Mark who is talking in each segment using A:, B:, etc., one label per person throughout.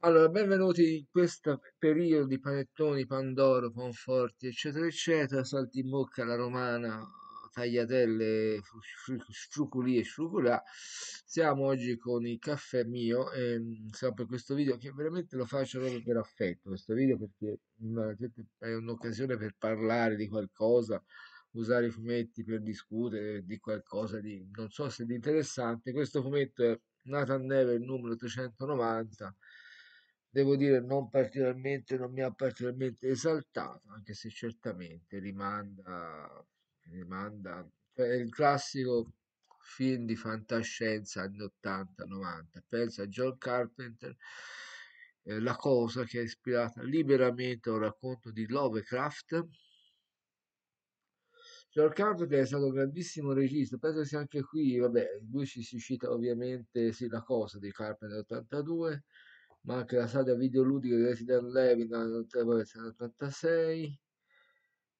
A: Allora, benvenuti in questo periodo di panettoni, pandoro, conforti, eccetera, eccetera, salti in bocca alla romana, tagliatelle, fruculi e fruculà. Siamo oggi con il caffè mio e ehm, siamo per questo video che veramente lo faccio proprio per affetto, questo video perché è un'occasione per parlare di qualcosa, usare i fumetti per discutere di qualcosa di, non so se di interessante. Questo fumetto è Nathan Never, numero 390 devo dire non particolarmente, non mi ha particolarmente esaltato, anche se certamente rimanda, rimanda cioè è il classico film di fantascienza anni 80-90. Pensa a John Carpenter, eh, La cosa che è ispirata liberamente a un racconto di Lovecraft. John Carpenter è stato un grandissimo regista, penso che sia anche qui, vabbè, lui si cita ovviamente sì, La cosa di Carpenter 82, ma anche la saga videoludica di Resident Evil 1986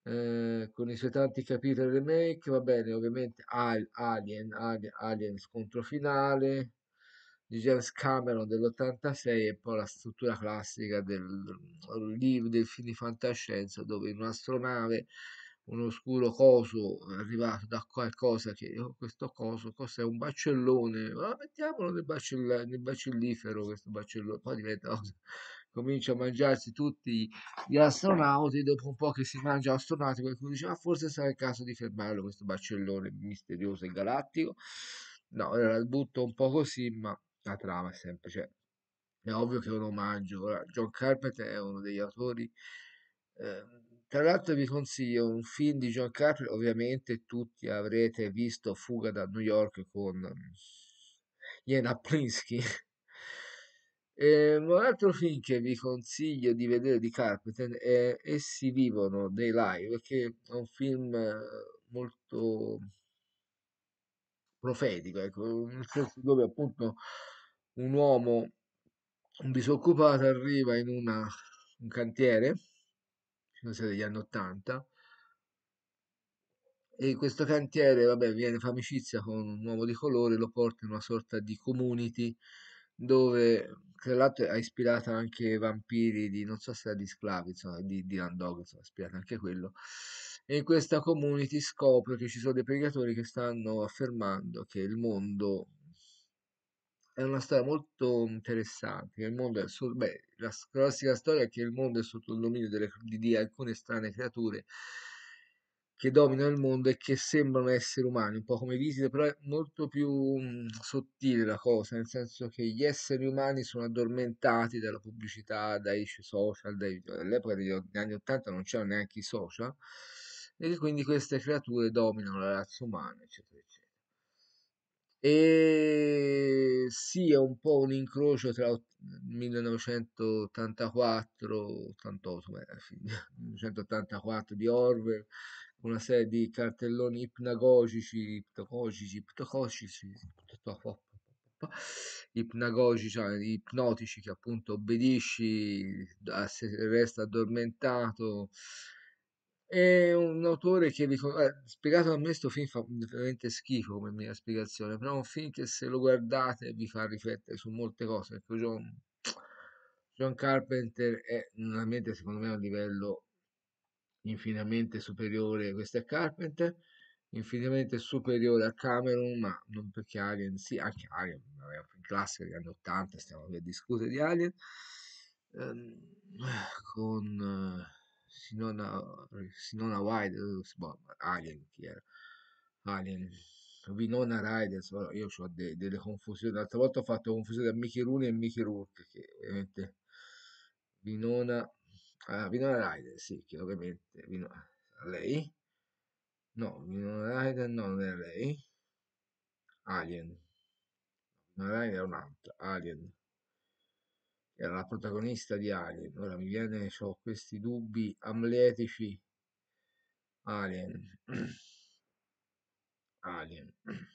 A: eh, con i suoi tanti capitoli remake va bene ovviamente Alien, Alien Alien scontro finale di James Cameron dell'86 e poi la struttura classica del, mm, del film di fantascienza dove in un'astronave un oscuro coso arrivato da qualcosa che oh, questo coso cos'è un baccellone ah, mettiamolo nel, bacilla, nel bacillifero questo baccellone poi diventa oh, comincia a mangiarsi tutti gli astronauti dopo un po' che si mangia astronauti qualcuno dice ah, forse sarà il caso di fermarlo questo baccellone misterioso e galattico no allora butto un po' così ma la trama è semplice cioè, è ovvio che è un omaggio John Carpenter è uno degli autori eh, tra l'altro vi consiglio un film di John Carpenter, ovviamente tutti avrete visto Fuga da New York con Jena mm, Plinsky. E ehm, un altro film che vi consiglio di vedere di Carpenter è Essi vivono dei live, che è un film eh, molto profetico, ecco, nel senso dove appunto un uomo, un disoccupato, arriva in una, un cantiere non so, degli anni 80 e questo cantiere vabbè, viene fa amicizia con un uomo di colore, lo porta in una sorta di community dove tra l'altro ha ispirato anche vampiri di non so se era di sclavi, insomma, di, di Landog, insomma, ha ispirato anche quello. E in questa community scopre che ci sono dei pregatori che stanno affermando che il mondo è una storia molto interessante. il mondo è sotto, beh, la classica storia è che il mondo è sotto il dominio delle, di, di alcune strane creature che dominano il mondo e che sembrano esseri umani, un po' come visite, però è molto più mm, sottile la cosa, nel senso che gli esseri umani sono addormentati dalla pubblicità, dai social, dai All'epoca degli anni 80 non c'erano neanche i social, e quindi queste creature dominano la razza umana, eccetera, eccetera e sì, è un po' un incrocio tra 1984, 88, 1984 di Orwell, una serie di cartelloni ipnagogici, iptocogici, iptocogici, ipnagogici, cioè ipnotici che appunto obbedisci, resta addormentato, è un autore che vi eh, spiegato a me questo film fa veramente schifo come mia spiegazione, però è un film che se lo guardate vi fa riflettere su molte cose, ecco John, John Carpenter è veramente secondo me a un livello infinitamente superiore, questo è Carpenter, infinitamente superiore a Cameron, ma non perché Alien, sì, anche Alien, vabbè, un film classico degli anni 80, stiamo a discutere di Alien, ehm, con... Eh, Sinona, Sinona Wide, boh, Alien, chi era? Alien, Vinona Riders, io ho de, delle confusioni, l'altra volta ho fatto confusione tra Mickey Rooney e Mickey Rourke, che ovviamente Vinona, ah, Vinona Riders, sì, che ovviamente Vinona, lei? No, Vinona Riders no, non è lei, Alien, Vinona Riders è un'altra, Alien, era la protagonista di Alien. Ora mi viene, ho questi dubbi amletici. Alien. Alien.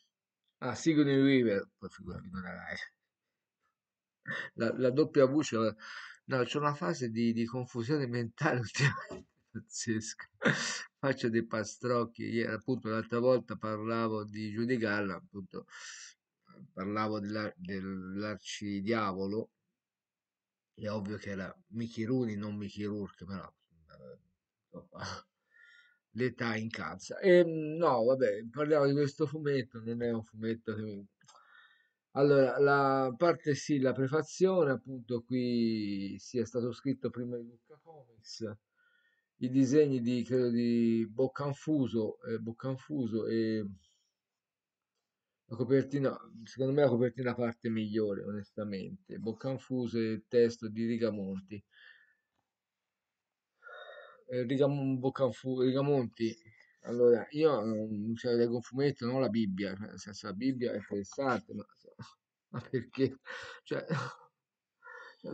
A: Ah, Sigourney Weaver, poi figurati, non era la, la doppia voce. Eh. No, c'è una fase di, di confusione mentale ultimamente pazzesca. Faccio dei pastrocchi. Ieri, appunto, l'altra volta parlavo di Judy Garland, appunto, parlavo della, dell'arcidiavolo è ovvio che era Mickey Rooney, non Mickey Rourke, però insomma, l'età incalza. E ehm, no, vabbè, parliamo di questo fumetto, non è un fumetto che mi... Allora, la parte sì, la prefazione, appunto qui sia sì, stato scritto prima di Luca Comics, i disegni di, credo, di Boccanfuso, eh, Boccanfuso e... La copertina, secondo me la copertina parte migliore, onestamente. Bocca Boccanfuse, testo di Rigamonti. Eh, Rigam- Boccanfu- Rigamonti, allora, io mm, cioè, leggo un fumetto, non la Bibbia, cioè, nel senso la Bibbia è interessante, ma, cioè, ma perché? Cioè,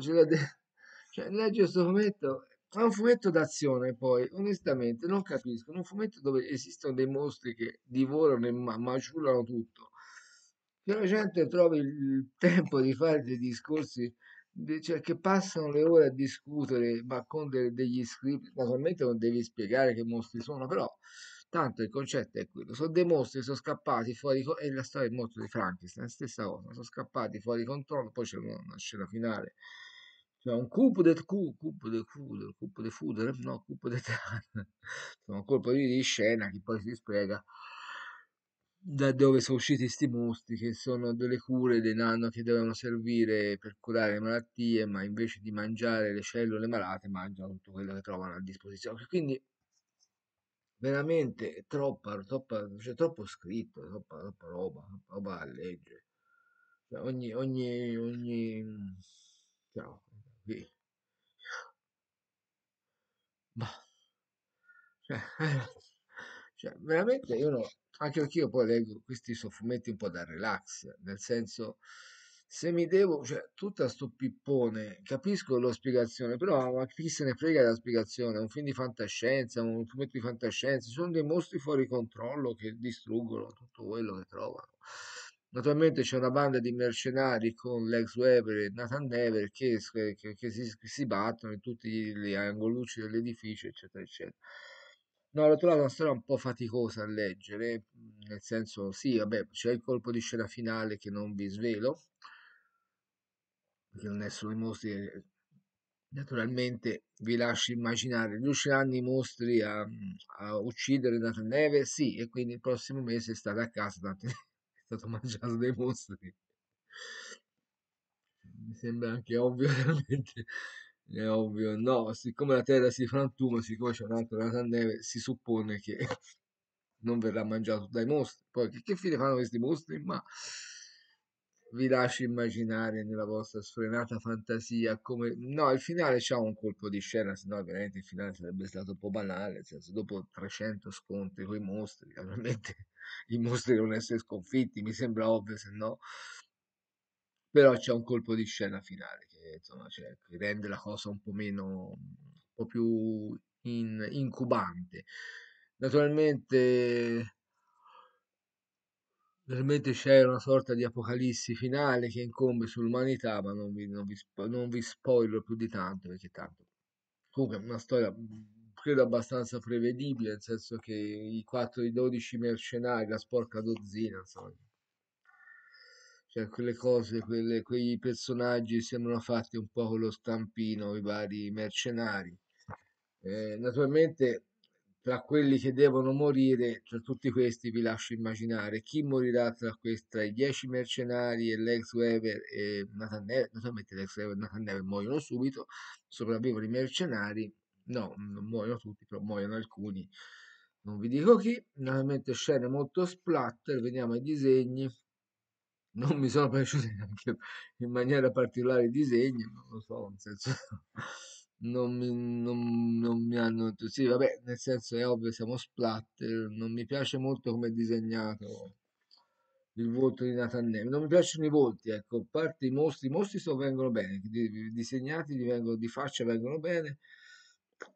A: cioè, de- cioè leggi questo fumetto, è un fumetto d'azione poi, onestamente non capisco, è un fumetto dove esistono dei mostri che divorano e ma- maciullano tutto, che la gente trovi il tempo di fare dei discorsi, cioè che passano le ore a discutere, ma con de- degli script, naturalmente non devi spiegare che mostri sono, però tanto il concetto è quello. Sono dei mostri, sono scappati fuori, co- e la storia è molto di Frankenstein, stessa cosa, sono scappati fuori controllo, poi c'è una, scena finale cioè un cupo del cu, cupo del cupo, cupo del fudere, no, cupo del tan, insomma un colpo di scena che poi si spiega da dove sono usciti questi mostri che sono delle cure dei nano che devono servire per curare le malattie, ma invece di mangiare le cellule malate mangiano tutto quello che trovano a disposizione. Quindi veramente è troppa, troppa, c'è cioè, troppo scritto, troppa, troppa roba, troppa roba a leggere. Cioè, ogni, ogni, ogni... Ciao, sì. Ma... Boh. Cioè, cioè, veramente io no anche io poi leggo questi soffumetti un po' da relax, nel senso se mi devo, cioè tutta sto pippone, capisco la spiegazione, però ma chi se ne frega della spiegazione, è un film di fantascienza, un fumetto di fantascienza, sono dei mostri fuori controllo che distruggono tutto quello che trovano. Naturalmente c'è una banda di mercenari con Lex Weber e Nathan Never che, che, che si, si battono in tutti gli angolucci dell'edificio, eccetera, eccetera No, l'ho trovata una storia un po' faticosa a leggere, nel senso, sì, vabbè, c'è il colpo di scena finale che non vi svelo, perché non è solo i mostri, eh, naturalmente vi lascio immaginare, riusciranno i mostri a, a uccidere Nathan Neve? Sì, e quindi il prossimo mese è stato a casa, tanto è stato mangiato dai mostri. Mi sembra anche ovvio, veramente. È ovvio, no, siccome la Terra si frantuma, siccome c'è un altro Nataneve, si suppone che non verrà mangiato dai mostri. Poi che, fine fanno questi mostri? Ma vi lascio immaginare nella vostra sfrenata fantasia come... No, il finale c'ha un colpo di scena, se no veramente il finale sarebbe stato un po' banale, nel cioè senso dopo 300 scontri con i mostri, ovviamente i mostri devono essere sconfitti, mi sembra ovvio, se no... Però c'è un colpo di scena finale insomma, cioè, rende la cosa un po' meno, un po' più in, incubante. Naturalmente, naturalmente c'è una sorta di apocalissi finale che incombe sull'umanità, ma non vi, non vi, non vi spoiler più di tanto, perché tanto comunque è una storia credo abbastanza prevedibile, nel senso che i 4 di 12 mercenari, la sporca dozzina, insomma, cioè quelle cose, quelle, quei personaggi sembrano fatti un po' con lo stampino, i vari mercenari. Eh, naturalmente tra quelli che devono morire, tra tutti questi vi lascio immaginare chi morirà tra, questi, tra i dieci mercenari e Lex Weaver e Nathan Never, naturalmente Lex Weaver e Nathan Never muoiono subito, sopravvivono i mercenari, no, non muoiono tutti, però muoiono alcuni, non vi dico chi, naturalmente scene molto splatter, vediamo i disegni, non mi sono piaciuti neanche in maniera particolare i disegni, non lo so, nel senso non mi, non, non mi hanno sì, vabbè, nel senso è ovvio, siamo splatter, non mi piace molto come è disegnato il volto di Nathan Nemi, non mi piacciono i volti, ecco, a parte i mostri, i mostri so, vengono bene, disegnati di, vengono, di faccia vengono bene,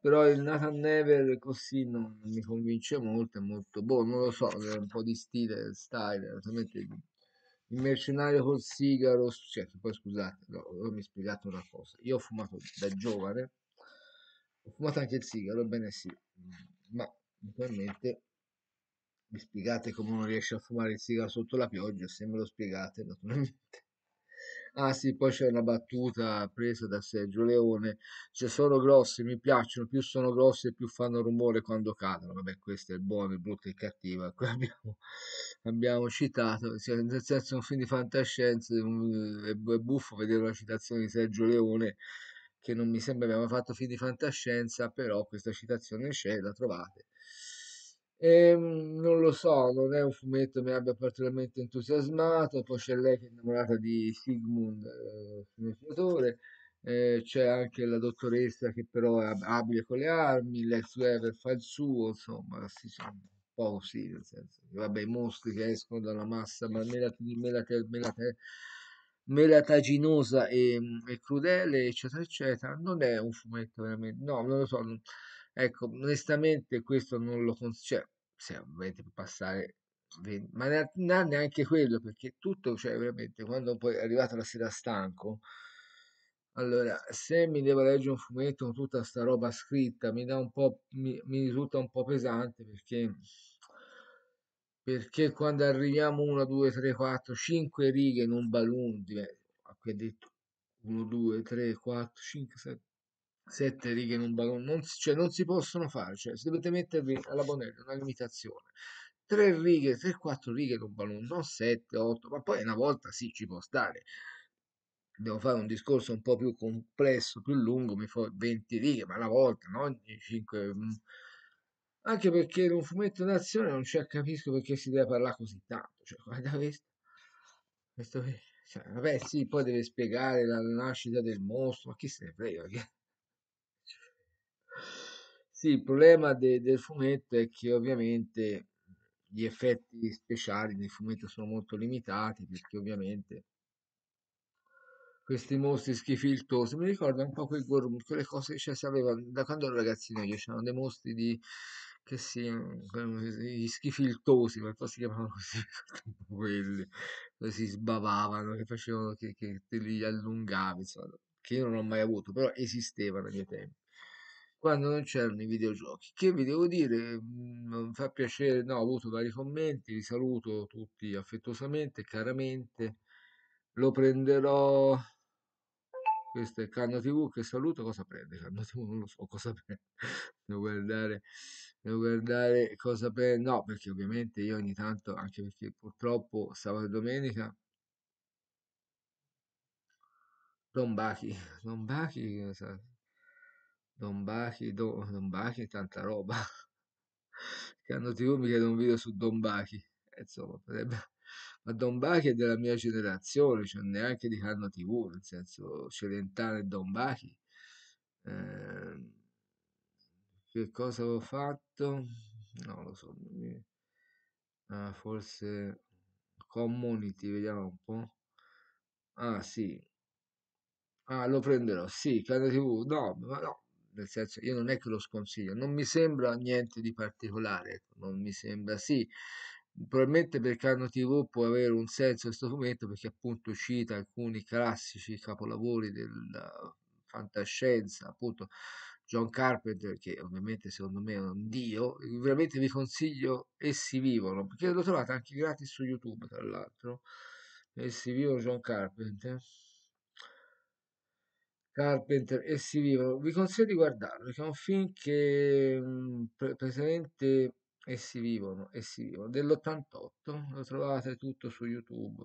A: però il Nathan Never così non, non mi convince molto, è molto, boh, non lo so, è un po' di stile, style, veramente il mercenario col sigaro, cioè, poi scusate, no, mi spiegate una cosa, io ho fumato da giovane, ho fumato anche il sigaro, bene sì, ma naturalmente mi spiegate come non riesce a fumare il sigaro sotto la pioggia, se me lo spiegate naturalmente. Ah sì, poi c'è una battuta presa da Sergio Leone, se sono grossi mi piacciono, più sono grossi e più fanno rumore quando cadono. Vabbè, questo è il buono, il brutto e il cattivo, ecco, abbiamo, abbiamo, citato, cioè, nel senso un film di fantascienza, è buffo vedere una citazione di Sergio Leone che non mi sembra abbiamo fatto film di fantascienza, però questa citazione c'è, la trovate e, ehm, non lo so, non è un fumetto che mi abbia particolarmente entusiasmato. Poi c'è lei che è innamorata di Sigmund, eh, finanziatore. Eh, c'è anche la dottoressa che però è abile con le armi. Lex Weaver fa il suo, insomma, sì, un po' così. Nel senso che, vabbè, i mostri che escono dalla massa ma melata, melata, melata, melataginosa e, mm, e crudele, eccetera, eccetera. Non è un fumetto veramente, no, non lo so. Non, Ecco, onestamente questo non lo consiglio, cioè, se avete per passare, 20, ma ne, neanche quello, perché tutto, cioè veramente, quando poi è arrivato la sera stanco, allora, se mi devo leggere un fumetto con tutta sta roba scritta, mi, da un po', mi, mi risulta un po' pesante perché, perché quando arriviamo 1, 2, 3, 4, 5 righe in un balloon, qui ha detto 1, 2, 3, 4, 5, 7, sette righe in un ballone, non, cioè, non si possono fare, cioè, se dovete mettervi alla Bonelli una limitazione. Tre righe, tre, quattro righe in un ballone, non sette, otto, ma poi una volta sì ci può stare. Devo fare un discorso un po' più complesso, più lungo, mi fa 20 righe, ma una volta, no? ogni 5 mm. anche perché in un fumetto d'azione non c'è capisco perché si deve parlare così tanto cioè guarda questo questo cioè, vabbè sì poi deve spiegare la nascita del mostro ma chi se ne frega perché... Sì, il problema de del fumetto è che ovviamente gli effetti speciali nel fumetto sono molto limitati perché ovviamente questi mostri schifiltosi mi ricorda un po' quei gorm, quelle cose che cioè, si aveva da quando ero ragazzino io c'erano dei mostri di che si gli schifiltosi qualcosa si chiamavano così quelli che si sbavavano che facevano che, che te li allungavi insomma che io non ho mai avuto però esistevano nei miei tempi quando non c'erano i videogiochi. Che vi devo dire? Mm, non fa piacere, no, ho avuto vari commenti, vi saluto tutti affettuosamente, caramente. Lo prenderò. Questo è Canno TV che saluto. Cosa prende? Canno TV non lo so cosa prende. devo guardare, devo guardare cosa prende. No, perché ovviamente io ogni tanto, anche perché purtroppo sabato e domenica Don Bachi, Don Bachi, Don Bachi, Don, Don Bachi, tanta roba. Canno TV mi chiede un video su Don Bachi, insomma, potrebbe... ma Don Bachi è della mia generazione, cioè neanche di Canno TV, nel senso Celentano e Don Bachi. Eh, che cosa avevo fatto? Non lo so, mi... ah, forse community, vediamo un po'. Ah sì, ah lo prenderò, sì, canale tv, no, ma no, nel senso io non è che lo sconsiglio, non mi sembra niente di particolare, ecco, non mi sembra sì, probabilmente per Canno TV può avere un senso questo fumetto perché appunto cita alcuni classici capolavori della fantascienza, appunto John Carpenter che ovviamente secondo me è un dio, veramente vi consiglio Essi Vivono, perché lo trovate anche gratis su YouTube tra l'altro, Essi Vivono John Carpenter Carpenter e si vivono. Vi consiglio di guardarlo perché è un film che mh, presente e si vivono e si vivono dell'88. Lo trovate tutto su YouTube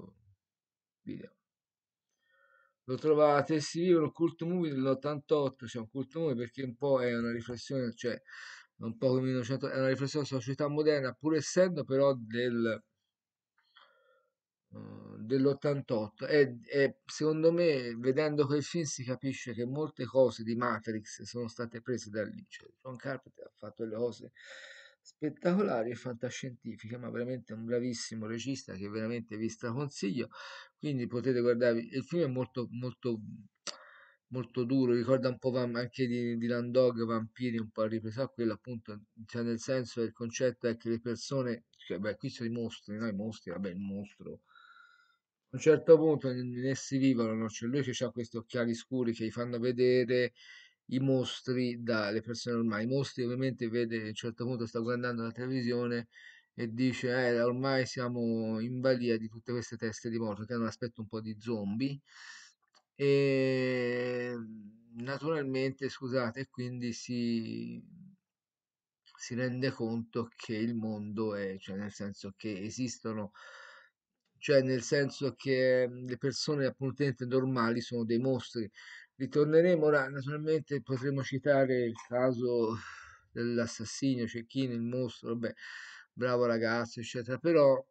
A: video. Lo trovate e si vivono cult movie dell'88, cioè un cult movie perché un po' è una riflessione, cioè un po' come 1900, è una riflessione sulla società moderna, pur essendo però del uh, dell'88 e, e, secondo me vedendo quel film si capisce che molte cose di Matrix sono state prese da lì. Cioè, John Carpenter ha fatto delle cose spettacolari e fantascientifiche, ma veramente un bravissimo regista che veramente vi straconsiglio. Quindi potete guardarvi, il film è molto molto molto duro, ricorda un po' anche di, di Landog, Vampiri, un po' ripresa a quello appunto, cioè nel senso il concetto è che le persone, cioè, beh qui sono i mostri, no? i mostri, vabbè il mostro a un certo punto ne ne si rivelano, cioè lui che ha questi occhiali scuri che gli fanno vedere i mostri dalle persone ormai, I mostri ovviamente vede, a un certo punto sta guardando la televisione e dice eh, ormai siamo in balia di tutte queste teste di morto che hanno l'aspetto un po' di zombie e naturalmente scusate quindi si, si rende conto che il mondo è cioè nel senso che esistono cioè nel senso che mhmm, le persone appunto normali sono dei mostri. Ritorneremo ora, naturalmente potremo citare il caso dell'assassino, Cecchino, cioè il mostro, vabbè, bravo ragazzo, eccetera, però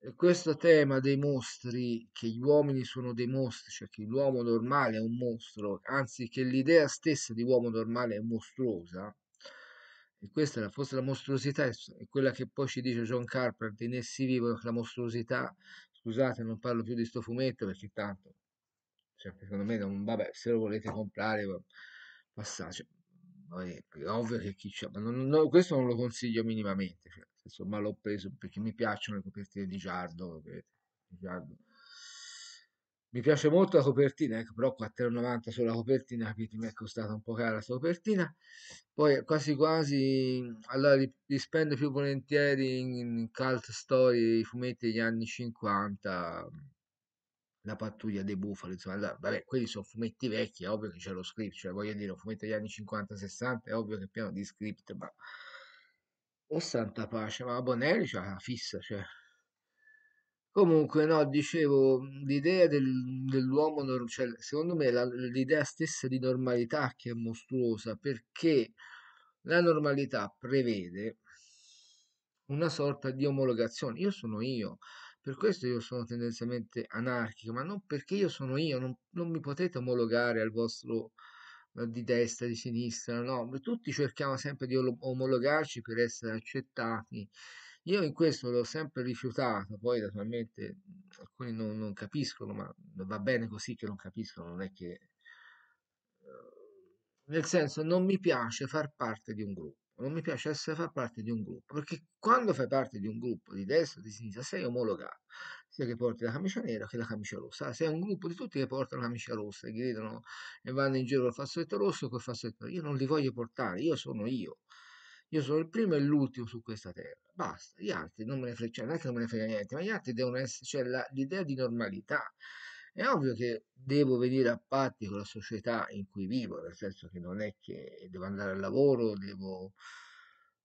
A: eh, questo tema dei mostri, che gli uomini sono dei mostri, cioè che l'uomo normale è un mostro, anzi che l'idea stessa di uomo normale è mostruosa, e questa era forse la mostruosità, è quella che poi ci dice John Carpenter in Essi vivono, la mostruosità, scusate non parlo più di sto fumetto perché tanto, cioè, secondo me, non, vabbè, se lo volete comprare, passate, è ovvio che chi c'è, ma non, no, questo non lo consiglio minimamente, cioè, insomma l'ho preso perché mi piacciono le copertine di Giardo, di Giardo mi piace molto la copertina, ecco, però 4,90 sulla copertina, capite, mi è costata un po' cara la copertina. Poi quasi quasi, allora li, li spendo più volentieri in, in cult story, i fumetti degli anni 50, la pattuglia dei bufali, insomma, là, vabbè, quelli sono fumetti vecchi, è ovvio che c'è lo script, cioè voglio dire, un fumetto degli anni 50-60, è ovvio che piano di script, ma... O oh, santa pace, ma la Bonelli c'ha la fissa, cioè... Comunque, no, dicevo, l'idea del- dell'uomo, cioè, secondo me la- l'idea stessa di normalità che è mostruosa, perché la normalità prevede una sorta di omologazione. Io sono io, per questo io sono tendenzialmente anarchico, ma non perché io sono io, non, non mi potete omologare al vostro eh, di destra, di sinistra, no, tutti cerchiamo sempre di omologarci per essere accettati io in questo l'ho sempre rifiutato, poi naturalmente mhmm, alcuni non, non, capiscono, ma va bene così che non capiscono, non è che... Uhm, nel senso, non mi piace far parte di un gruppo, non mi piace essere far parte di un gruppo, perché quando fai parte di un gruppo di destra o di sinistra sei omologato, sia che porti la camicia nera che la camicia rossa. Ah, sei un gruppo di tutti che portano la camicia rossa e gridano e vanno in giro col fazzoletto rosso e col fazzoletto Io non li voglio portare, io sono io io sono il primo e l'ultimo su questa terra. Basta, gli altri non me ne frega, cioè, non è che non me ne frega niente, ma gli altri devono essere, cioè la, l'idea di normalità. È ovvio che devo venire a patti con la società in cui vivo, nel senso che non è che devo andare al lavoro, devo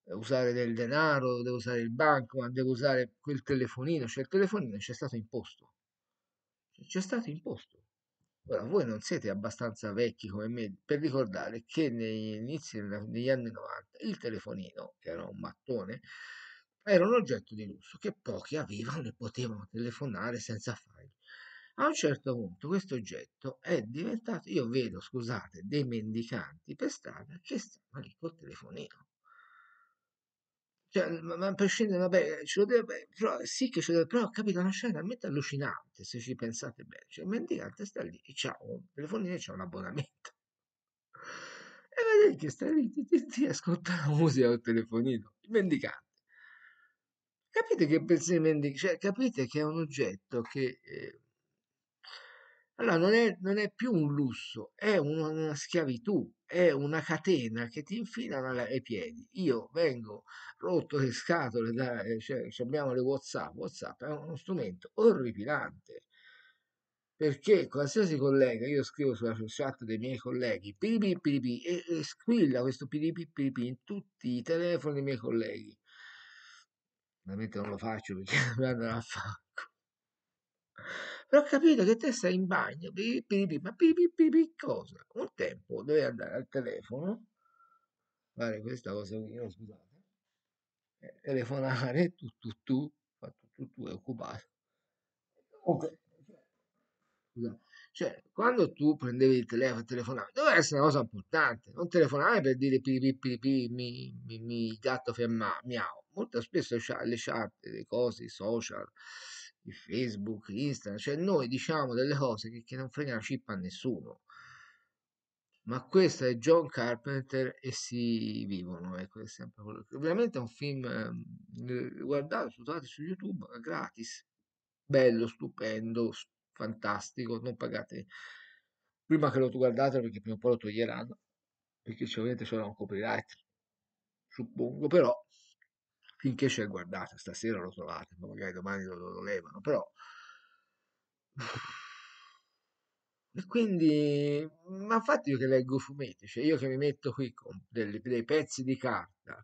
A: eh, usare del denaro, devo usare il banco, ma devo usare quel telefonino, cioè il telefonino ci è stato imposto. C'è stato imposto. Ora, voi non siete abbastanza vecchi come me per ricordare che negli inizi degli anni 90 il telefonino, che era un mattone, era un oggetto di lusso che pochi avevano e potevano telefonare senza farlo. A un certo punto questo oggetto è diventato, io vedo, scusate, dei mendicanti per strada che stanno lì col telefonino cioè, ma, ma per scendere, vabbè, ce lo deve, però, sì che ce lo deve, però capito, una scena talmente allucinante, se ci pensate bene, cioè, il mendicante sta lì, c'ha un telefonino e c'ha un abbonamento, e vedete che sta lì, ti, ti, ti ascolta la musica al telefonino, il mendicante. Capite che pensi di mendicante, cioè, capite che è un oggetto che eh, allora non è, non è più un lusso, è una, una schiavitù, è una catena che ti infilano ai piedi. Io vengo rotto le scatole, da, eh, cioè, abbiamo le WhatsApp, WhatsApp è uno strumento orripilante perché qualsiasi collega, io scrivo sulla chat dei miei colleghi, piripi piripi, e, e squilla questo piripi piripi in tutti i telefoni dei miei colleghi. Ovviamente non lo faccio perché mi andrà a fango. Però capito che te stai in bagno, ma pi, cosa? Un tempo dovevi andare al telefono, fare questa cosa qui, no, scusate, eh, telefonare, tu, tu, tu, ma tu, tu, tu è occupato. Ok. Scusate. Cioè, quando tu prendevi il telefono e telefonavi, doveva essere una cosa importante, non telefonare per dire pipipipi, mi, mi, mi gatto fermato, miau. Molto spesso le chat, le cose, i social, di Facebook, Instagram, cioè noi diciamo delle cose che, che non frega la cippa a nessuno. Ma questo è John Carpenter e si vivono, ecco, è sempre quello. Veramente è un film eh, guardato, trovate su YouTube, gratis. Bello, stupendo, fantastico, non pagate prima che lo guardate perché prima o poi lo toglieranno perché ovviamente c'era un copyright suppongo però finché c'è guardate, stasera lo trovate, ma magari domani lo, lo levano, però... E quindi, ma infatti io che leggo fumetti, cioè io che mi metto qui con delle, dei pezzi di carta,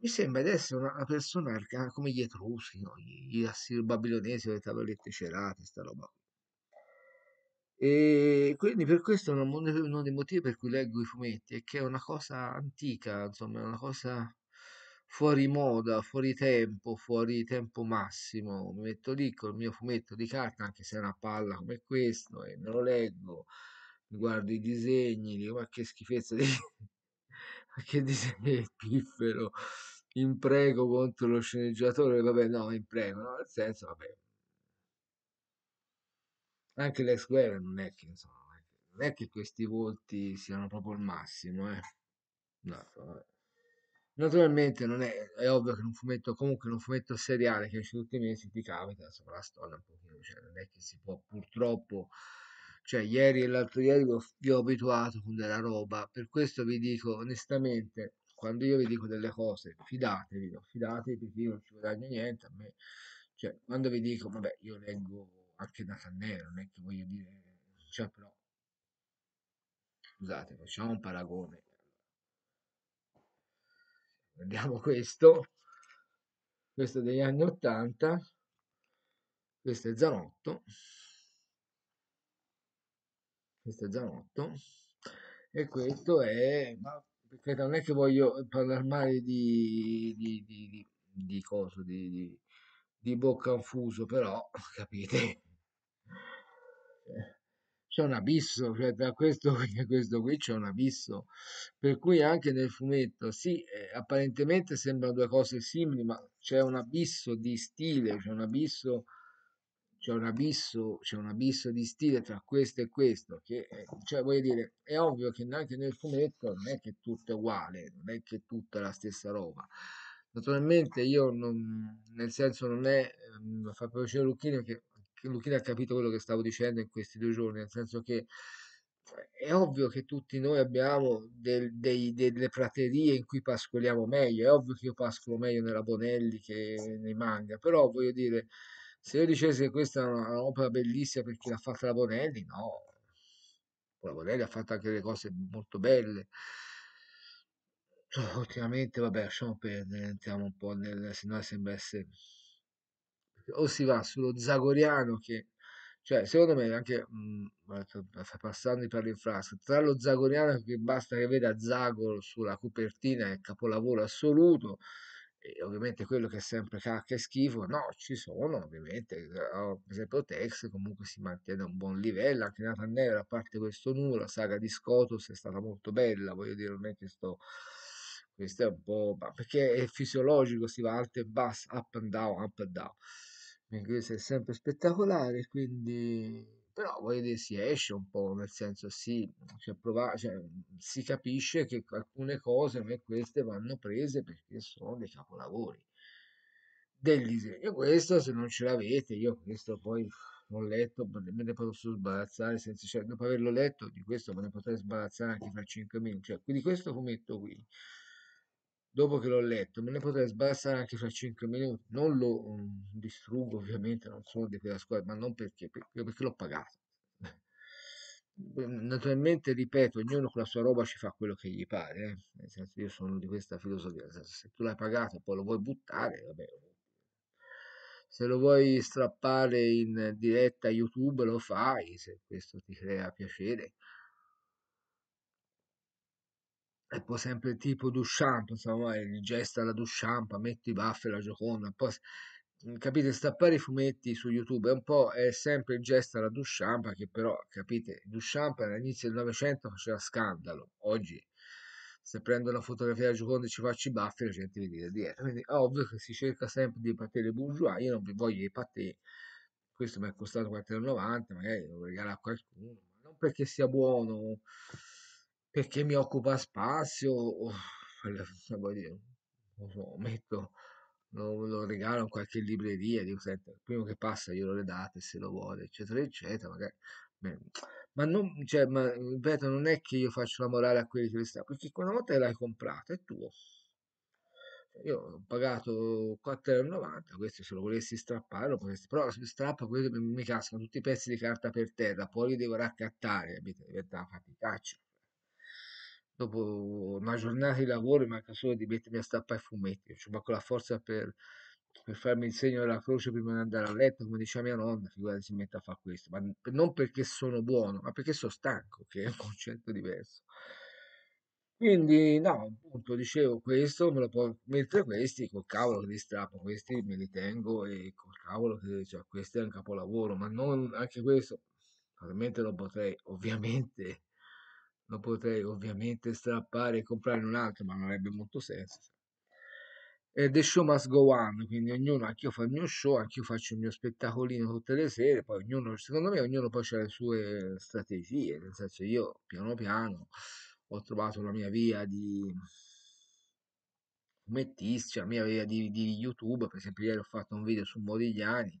A: mi sembra di essere una, persona come gli Etruschi, no? gli, Assiri Babilonesi, le tavolette cerate, sta roba E quindi per questo uno, uno dei motivi per cui leggo i fumetti è che è una cosa antica, insomma, è una cosa fuori moda, fuori tempo, fuori tempo massimo. Mi metto lì col mio fumetto di carta, anche se è una palla come questo, e me lo leggo, guardo i disegni, dico ma che schifezza di... ma che disegno di piffero, imprego contro lo sceneggiatore, vabbè no, imprego, no? nel senso, vabbè. Anche l'ex guerra non è che, insomma, non è che questi volti siano proprio il massimo, eh. No, vabbè. Naturalmente non è, è ovvio che un fumetto, comunque un fumetto seriale che esce tutti i mesi ti capita, insomma la storia un pochino, cioè non è che si può purtroppo, cioè ieri e l'altro ieri vi ho, vi ho abituato con della roba, per questo vi dico onestamente, quando io vi dico delle cose, fidatevi, no? fidatevi perché io non ci guadagno niente, a me, cioè quando vi dico, vabbè io leggo anche da Cannero, non è che voglio dire, cioè però, scusate, facciamo un paragone, vediamo questo, questo degli anni 80, questo è Zanotto, questo è Zanotto e questo è, ma perché non è che voglio parlare male di, di, di, di, di coso, di, di, di bocca infuso, però capite c'è un abisso, cioè tra questo qui e questo qui c'è un abisso. Per cui anche nel fumetto, sì, eh, apparentemente sembrano due cose simili, ma c'è un abisso di stile, c'è un abisso, c'è un abisso, c'è un abisso di stile tra questo e questo. Che, eh, cioè, voglio dire, è ovvio che anche nel fumetto non è che tutto è uguale, non è che tutta è la stessa roba. Naturalmente io non, nel senso non è, mi eh, fa piacere Lucchino che Luchini ha capito quello che stavo dicendo in questi due giorni, nel senso che cioè, è ovvio che tutti noi abbiamo del, dei, delle praterie in cui pascoliamo meglio, è ovvio che io pascolo meglio nella Bonelli che nei manga, però voglio dire, se io dicessi che questa è un'opera bellissima per chi l'ha fatta la Bonelli, no, la Bonelli ha fatto anche delle cose molto belle. Ultimamente, vabbè, lasciamo perdere, entriamo un po' nel, se no sembra essere o si va sullo Zagoriano che cioè secondo me anche mh, mhmm, passando di parlo in frasca tra lo Zagoriano che basta che veda Zagor sulla copertina è capolavoro assoluto e ovviamente quello che è sempre cacca e schifo no ci sono ovviamente eh, oh, per esempio Tex comunque si mantiene a un buon livello anche Nata Nero a parte questo nulla saga di Scotus è stata molto bella voglio dire non è che sto questo è un po' perché è fisiologico si va alto e basso up and down up and down l'inglese è sempre spettacolare, quindi però voglio dire si esce un po', nel senso si, cioè, prova, cioè, si capisce che alcune cose, come queste, vanno prese perché sono dei capolavori del disegno. Questo se non ce l'avete, io questo poi l'ho letto, me ne posso sbarazzare, senza, cioè, dopo averlo letto di questo me ne potrei sbarazzare anche fra 5 minuti, cioè, quindi questo fumetto qui dopo che l'ho letto, me ne potrei sbarazzare anche fra 5 minuti. Non lo um, distruggo ovviamente, non sono di quella scuola, ma non perché, perché, perché l'ho pagato. Naturalmente, ripeto, ognuno con la sua roba ci fa quello che gli pare, eh? nel senso io sono di questa filosofia, se tu l'hai pagato e poi lo vuoi buttare, vabbè, se lo vuoi strappare in diretta YouTube lo fai, se questo ti crea piacere, e poi sempre tipo Duchamp, insomma, il gesto alla Duchamp, metti i baffi alla Gioconda, poi mhmm, capite, stappare i fumetti su YouTube è un po' è sempre il gesto alla Duchamp, che però, capite, Duchamp all'inizio del Novecento faceva scandalo, oggi se prendo la fotografia della Gioconda e ci faccio i baffi la gente mi dice dietro, quindi è ovvio che si cerca sempre di patere bourgeois, io non vi voglio i patè, questo mi è costato 4,90, magari lo regalo a qualcuno, non perché sia buono perché mi occupa spazio o lo metto, lo, lo regalo in qualche libreria, dico senta, il primo che passa glielo le date se lo vuole, eccetera, eccetera, magari... ma non, cioè, ma, ripeto, non è che io faccio la morale a quelli che le stanno, perché una volta l'hai comprato è tuo. Cioè, io ho pagato 4,90 euro questo se lo volessi strappare lo potresti, però se strappa mi cascano tutti i pezzi di carta per terra, poi li devo raccattare, capite? diventa una faticaccia dopo una giornata di lavoro mi manca solo di mettermi a stappare i fumetti, ci manco la forza per, per farmi il segno della croce prima di andare a letto, come diceva mia nonna, figurati si mette a fare questo, ma non perché sono buono, ma perché sono stanco, che è un concetto diverso. Quindi, no, appunto, dicevo questo, me lo può mettere questi, col cavolo che li strappo, questi me li tengo e col cavolo che, cioè, questo è un capolavoro, ma non anche questo, probabilmente lo potrei, ovviamente, lo potrei ovviamente strappare e comprare un altro, ma non avrebbe molto senso. E The Show Must Go On, quindi ognuno, anch'io fa il mio show, anch'io faccio il mio spettacolino tutte le sere, poi ognuno, secondo me ognuno poi ha le sue strategie, nel senso io piano piano ho trovato la mia via di fumettistica, la mia via di, di YouTube, per esempio ieri ho fatto un video su Modigliani,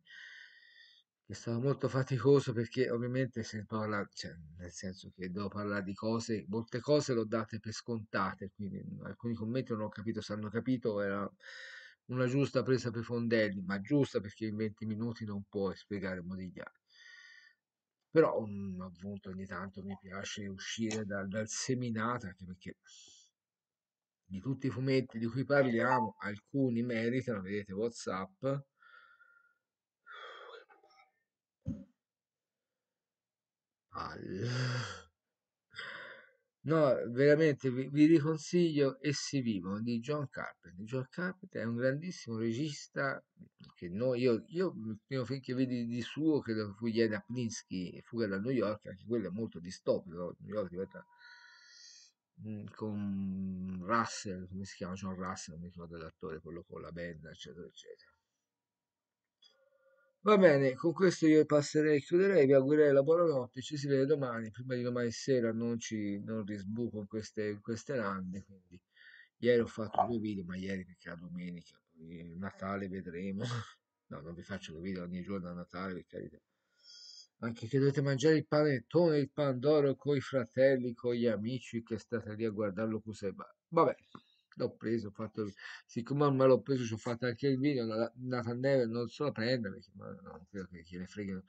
A: è stato molto faticoso perché ovviamente se parla, cioè, nel senso che devo parlare di cose, molte cose l'ho date per scontate, quindi alcuni commenti non ho capito se hanno capito, era una giusta presa per fondelli, ma giusta perché in 20 minuti non puoi spiegare Modigliani. Però um, appunto ogni tanto mi piace uscire dal, dal seminato, anche perché di tutti i fumetti di cui parliamo, alcuni meritano, vedete Whatsapp, No, veramente vi, vi, riconsiglio Essi Vivono di John Carpenter. John Carpenter è un grandissimo regista che noi, io, io il primo film che vedi di suo credo fu Iena Plinsky, Fuga da New York, anche quello è molto distopico, New York diventa mm, con Russell, come si chiama John Russell, non mi ricordo l'attore, quello con la band, eccetera, eccetera. Va bene, con questo io passerei e chiuderei, vi augurerei la buonanotte, ci si vede domani, prima di domani sera non, ci, non risbuco in queste, in queste lande, quindi ieri ho fatto due video, ma ieri perché la domenica, Natale vedremo, no non vi faccio due video ogni giorno a Natale per carità, anche che dovete mangiare il panettone, il pandoro con i fratelli, con gli amici che state lì a guardarlo con sei bar, vabbè l'ho preso, ho fatto, siccome ormai l'ho preso, ci ho fatto anche il video, Nathan Neve non so la prende, perché ma no, credo che gliene frega.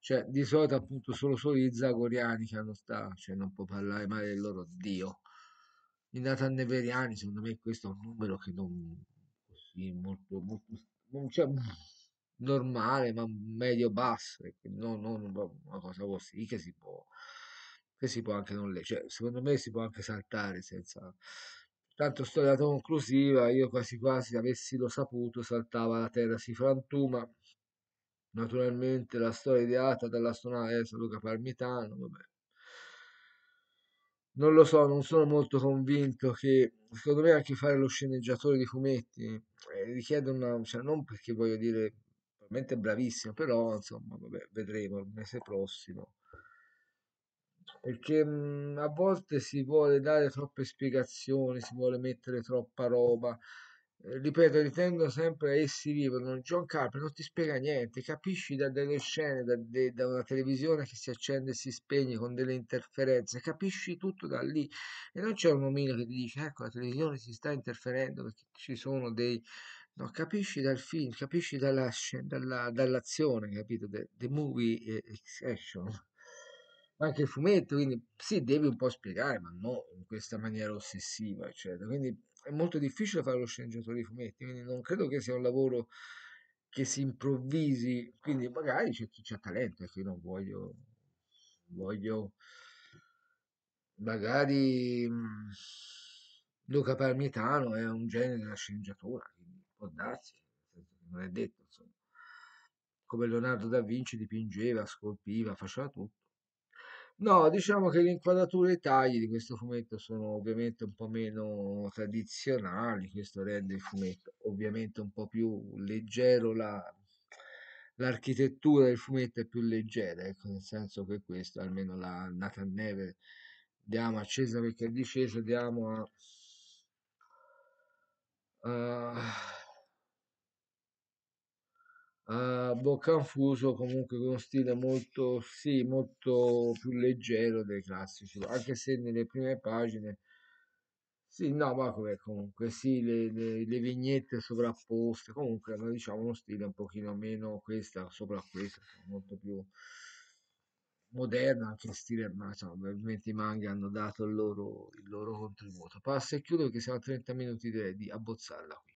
A: Cioè, di solito appunto sono solo i zagoriani che hanno sta, cioè non può parlare mai del loro dio. I Nathan Neveriani, secondo me questo è un numero che non così molto, molto cioè, normale, ma medio basso, non, non una cosa così che si può che si può anche non leggere, cioè, secondo me si può anche saltare senza Tanto storia conclusiva, io quasi quasi avessi lo saputo, saltava la terra si frantuma. Naturalmente la storia ideata dall'astronauta Luca Parmitano, vabbè. Non lo so, non sono molto convinto che, secondo me, anche fare lo sceneggiatore di fumetti eh, richiede una, cioè non perché voglio dire, probabilmente bravissimo, però insomma, vabbè, vedremo il mese prossimo perché mh, mhmm, a volte si vuole dare troppe spiegazioni, si vuole mettere troppa roba. Ehm, ripeto, ritengo sempre essi vivono. John Carpenter non ti spiega niente, capisci da delle scene, da, de, da, una televisione che si accende e si spegne con delle interferenze, capisci tutto da lì. E non c'è un omino che ti dice, ecco, la televisione si sta interferendo perché ci sono dei... No, capisci dal film, capisci dalla, dalla, dall'azione, capito? The, the movie eh, action anche il fumetto, quindi sì, devi un po' spiegare, ma no in questa maniera ossessiva, eccetera. Quindi è molto difficile fare lo sceneggiatore di fumetti, quindi non credo che sia un lavoro che si improvvisi, quindi magari c'è chi ha talento, che ecco, non voglio, voglio magari mhmm, Luca Parmitano è un genere della sceneggiatura, quindi può darsi, non è detto, insomma. Come Leonardo da Vinci dipingeva, scolpiva, faceva tutto No, diciamo che le inquadrature e i tagli di questo fumetto sono ovviamente un po' meno tradizionali, questo rende il fumetto ovviamente un po' più leggero, la, l'architettura del fumetto è più leggera, ecco, nel senso che questo, almeno la Nathan Neve, diamo a Cesare perché è di Cesare, diamo a... Uh, a Boccanfuso comunque con uno stile molto, sì, molto più leggero dei classici, anche se nelle prime pagine, sì, no, ma come comunque, sì, le, le, le, vignette sovrapposte, comunque hanno diciamo uno stile un pochino meno questa sopra questa, molto più moderna, anche in stile, ma insomma, ovviamente i manga hanno dato il loro, il loro contributo. Passa e chiudo perché siamo a 30 minuti di, di abbozzarla qui.